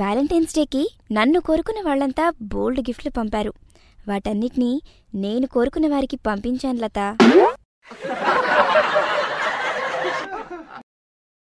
Valentine's డేకి నన్ను కోరుకున్న వాళ్లంతా బోల్డ్ గిఫ్ట్లు పంపారు వాటన్నిటినీ నేను కోరుకున్న వారికి పంపించాను లత